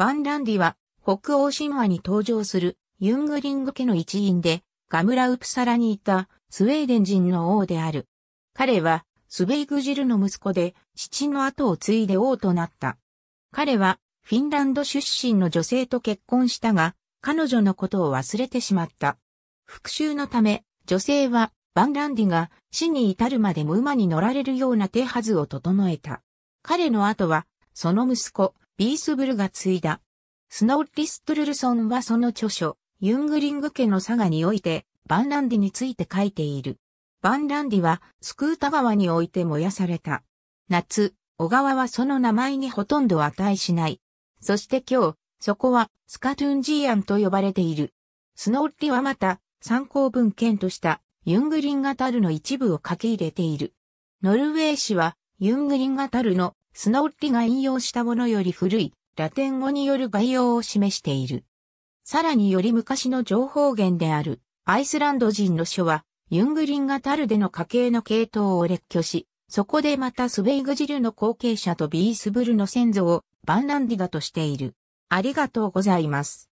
バンランディは、北欧神話に登場するユングリング家の一員で、ガムラウプサラにいたスウェーデン人の王である。彼は、スベイグジルの息子で、父の後を継いで王となった。彼は、フィンランド出身の女性と結婚したが、彼女のことを忘れてしまった。復讐のため、女性は、バンランディが死に至るまでも馬に乗られるような手はずを整えた。彼の後は、その息子、ビースブルが継いだ。スノーリストゥルルソンはその著書、ユングリング家の佐賀において、バンランディについて書いている。バンランディは、スクータ川において燃やされた。夏、小川はその名前にほとんど値しない。そして今日、そこは、スカトゥンジーアンと呼ばれている。スノーリはまた、参考文献とした、ユングリンガタルの一部を書き入れている。ノルウェー氏は、ユングリンガタルのスノーリが引用したものより古いラテン語による概要を示している。さらにより昔の情報源であるアイスランド人の書はユングリンガタルでの家系の系統を列挙し、そこでまたスベイグジルの後継者とビースブルの先祖をバンランディガとしている。ありがとうございます。